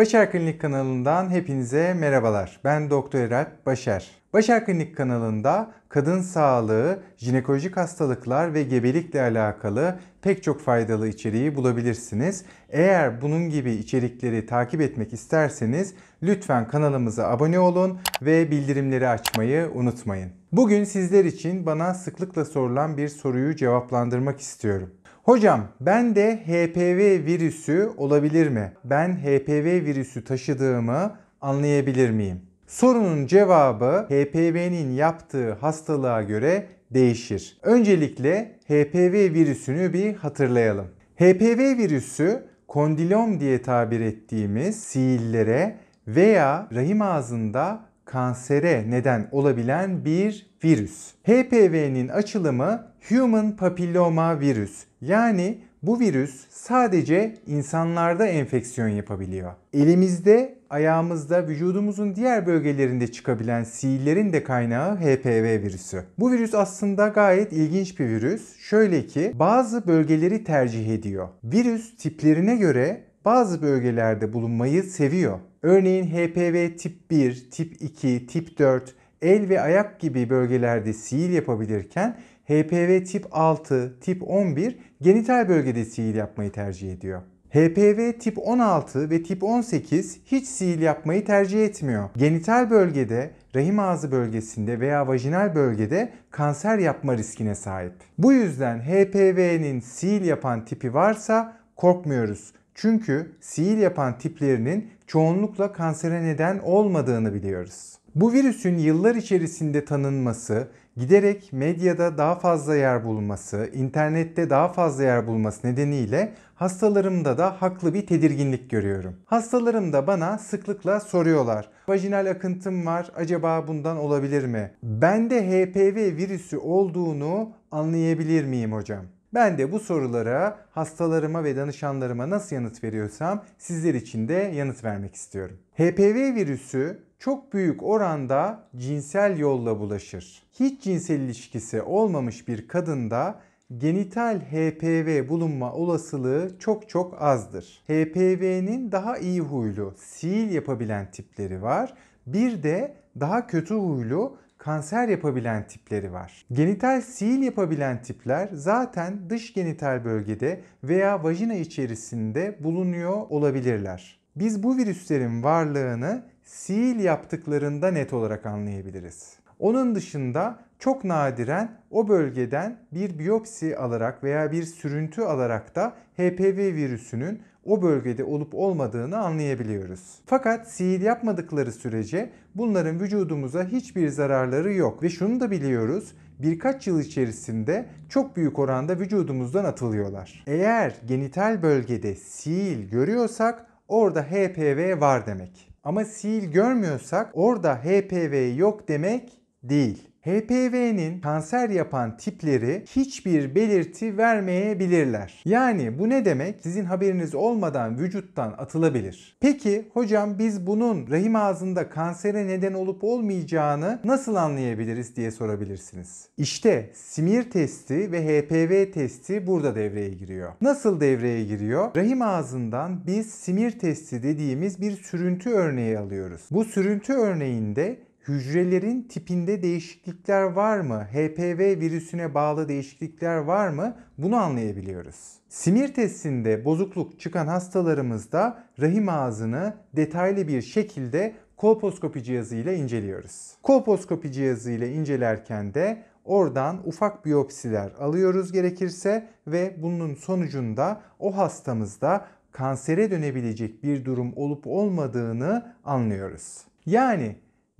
Başar Klinik kanalından hepinize merhabalar. Ben Doktor Erat Başar. Başar Klinik kanalında kadın sağlığı, jinekolojik hastalıklar ve gebelikle alakalı pek çok faydalı içeriği bulabilirsiniz. Eğer bunun gibi içerikleri takip etmek isterseniz lütfen kanalımıza abone olun ve bildirimleri açmayı unutmayın. Bugün sizler için bana sıklıkla sorulan bir soruyu cevaplandırmak istiyorum. Hocam ben de HPV virüsü olabilir mi? Ben HPV virüsü taşıdığımı anlayabilir miyim? Sorunun cevabı HPV'nin yaptığı hastalığa göre değişir. Öncelikle HPV virüsünü bir hatırlayalım. HPV virüsü kondilom diye tabir ettiğimiz siillere veya rahim ağzında kansere neden olabilen bir virüs. HPV'nin açılımı Human Papilloma Virüs yani bu virüs sadece insanlarda enfeksiyon yapabiliyor. Elimizde, ayağımızda, vücudumuzun diğer bölgelerinde çıkabilen sihirlerin de kaynağı HPV virüsü. Bu virüs aslında gayet ilginç bir virüs. Şöyle ki bazı bölgeleri tercih ediyor. Virüs tiplerine göre bazı bölgelerde bulunmayı seviyor. Örneğin HPV tip 1, tip 2, tip 4, el ve ayak gibi bölgelerde sihir yapabilirken HPV tip 6, tip 11 genital bölgede sihir yapmayı tercih ediyor. HPV tip 16 ve tip 18 hiç sihir yapmayı tercih etmiyor. Genital bölgede, rahim ağzı bölgesinde veya vajinal bölgede kanser yapma riskine sahip. Bu yüzden HPV'nin sihir yapan tipi varsa korkmuyoruz. Çünkü sihir yapan tiplerinin çoğunlukla kansere neden olmadığını biliyoruz. Bu virüsün yıllar içerisinde tanınması, giderek medyada daha fazla yer bulması, internette daha fazla yer bulması nedeniyle hastalarımda da haklı bir tedirginlik görüyorum. Hastalarım da bana sıklıkla soruyorlar. Vajinal akıntım var, acaba bundan olabilir mi? Bende HPV virüsü olduğunu anlayabilir miyim hocam? Ben de bu sorulara hastalarıma ve danışanlarıma nasıl yanıt veriyorsam sizler için de yanıt vermek istiyorum. HPV virüsü çok büyük oranda cinsel yolla bulaşır. Hiç cinsel ilişkisi olmamış bir kadında genital HPV bulunma olasılığı çok çok azdır. HPV'nin daha iyi huylu, sil yapabilen tipleri var. Bir de daha kötü huylu kanser yapabilen tipleri var. Genital sihir yapabilen tipler zaten dış genital bölgede veya vajina içerisinde bulunuyor olabilirler. Biz bu virüslerin varlığını sihir yaptıklarında net olarak anlayabiliriz. Onun dışında çok nadiren o bölgeden bir biyopsi alarak veya bir sürüntü alarak da HPV virüsünün o bölgede olup olmadığını anlayabiliyoruz. Fakat sihir yapmadıkları sürece bunların vücudumuza hiçbir zararları yok ve şunu da biliyoruz birkaç yıl içerisinde çok büyük oranda vücudumuzdan atılıyorlar. Eğer genital bölgede sil görüyorsak orada HPV var demek. Ama sil görmüyorsak orada HPV yok demek değil. HPV'nin kanser yapan tipleri hiçbir belirti vermeyebilirler. Yani bu ne demek? Sizin haberiniz olmadan vücuttan atılabilir. Peki hocam biz bunun rahim ağzında kansere neden olup olmayacağını nasıl anlayabiliriz diye sorabilirsiniz. İşte simir testi ve HPV testi burada devreye giriyor. Nasıl devreye giriyor? Rahim ağzından biz simir testi dediğimiz bir sürüntü örneği alıyoruz. Bu sürüntü örneğinde hücrelerin tipinde değişiklikler var mı? HPV virüsüne bağlı değişiklikler var mı? Bunu anlayabiliyoruz. Simir testinde bozukluk çıkan hastalarımızda rahim ağzını detaylı bir şekilde kolposkopi cihazıyla inceliyoruz. Kolposkopi cihazıyla incelerken de Oradan ufak biyopsiler alıyoruz gerekirse ve bunun sonucunda o hastamızda kansere dönebilecek bir durum olup olmadığını anlıyoruz. Yani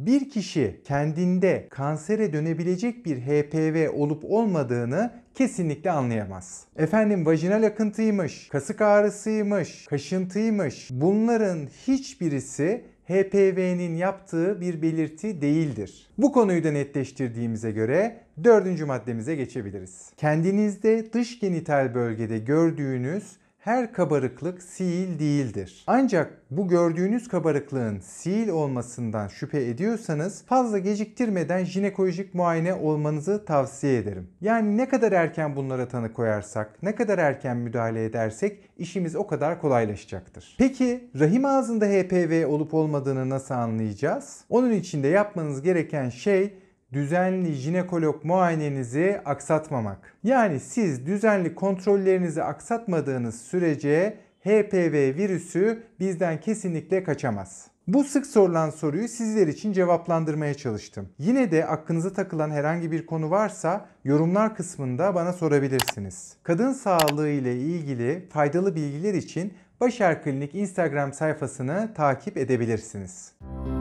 bir kişi kendinde kansere dönebilecek bir HPV olup olmadığını kesinlikle anlayamaz. Efendim vajinal akıntıymış, kasık ağrısıymış, kaşıntıymış. Bunların hiçbirisi HPV'nin yaptığı bir belirti değildir. Bu konuyu da netleştirdiğimize göre dördüncü maddemize geçebiliriz. Kendinizde dış genital bölgede gördüğünüz her kabarıklık siil değildir. Ancak bu gördüğünüz kabarıklığın siil olmasından şüphe ediyorsanız fazla geciktirmeden jinekolojik muayene olmanızı tavsiye ederim. Yani ne kadar erken bunlara tanı koyarsak, ne kadar erken müdahale edersek işimiz o kadar kolaylaşacaktır. Peki rahim ağzında HPV olup olmadığını nasıl anlayacağız? Onun için de yapmanız gereken şey düzenli jinekolog muayenenizi aksatmamak. Yani siz düzenli kontrollerinizi aksatmadığınız sürece HPV virüsü bizden kesinlikle kaçamaz. Bu sık sorulan soruyu sizler için cevaplandırmaya çalıştım. Yine de aklınıza takılan herhangi bir konu varsa yorumlar kısmında bana sorabilirsiniz. Kadın sağlığı ile ilgili faydalı bilgiler için Başar Klinik Instagram sayfasını takip edebilirsiniz. Müzik